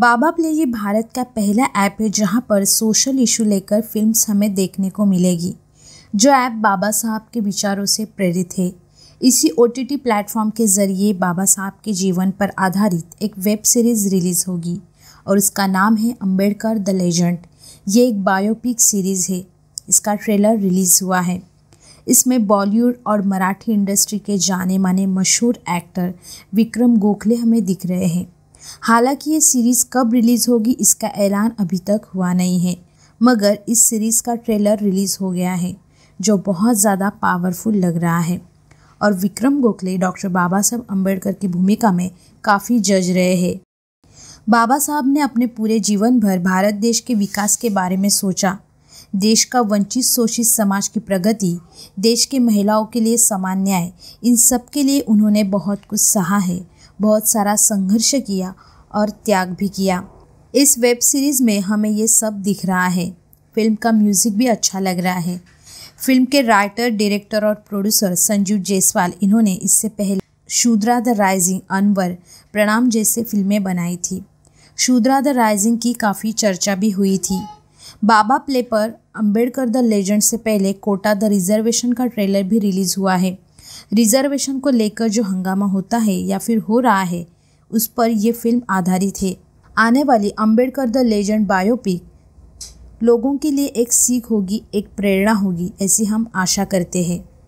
बाबा play ये भारत का पहला ऐप है जहाँ पर सोशल इशू लेकर फिल्म हमें देखने को मिलेगी जो ऐप बाबा साहब के विचारों से प्रेरित है इसी ओ टी टी प्लेटफॉर्म के ज़रिए बाबा साहब के जीवन पर आधारित एक वेब सीरीज़ रिलीज़ होगी और इसका नाम है अम्बेडकर द लेजेंड ये एक बायोपिक सीरीज़ है इसका ट्रेलर रिलीज़ हुआ है इसमें बॉलीवुड और मराठी इंडस्ट्री के जाने माने मशहूर एक्टर विक्रम गोखले हमें दिख रहे हैं हालांकि ये सीरीज़ कब रिलीज़ होगी इसका ऐलान अभी तक हुआ नहीं है मगर इस सीरीज़ का ट्रेलर रिलीज़ हो गया है जो बहुत ज़्यादा पावरफुल लग रहा है और विक्रम गोखले डॉक्टर बाबा साहब अम्बेडकर की भूमिका में काफ़ी जज रहे हैं बाबा साहब ने अपने पूरे जीवन भर भारत देश के विकास के बारे में सोचा देश का वंचित शोषित समाज की प्रगति देश के महिलाओं के लिए समान न्याय इन सब के लिए उन्होंने बहुत कुछ सहा है बहुत सारा संघर्ष किया और त्याग भी किया इस वेब सीरीज़ में हमें ये सब दिख रहा है फिल्म का म्यूज़िक भी अच्छा लग रहा है फिल्म के राइटर डायरेक्टर और प्रोड्यूसर संजीव जायसवाल इन्होंने इससे पहले शूद्रा द राइजिंग अनवर प्रणाम जैसे फिल्में बनाई थी शूद्रा द राइजिंग की काफ़ी चर्चा भी हुई थी बाबा प्ले पर अम्बेडकर द लेजेंड से पहले कोटा द रिजर्वेशन का ट्रेलर भी रिलीज़ हुआ है रिजर्वेशन को लेकर जो हंगामा होता है या फिर हो रहा है उस पर यह फिल्म आधारित है आने वाली अम्बेडकर द लेजेंड बायोपिक लोगों के लिए एक सीख होगी एक प्रेरणा होगी ऐसी हम आशा करते हैं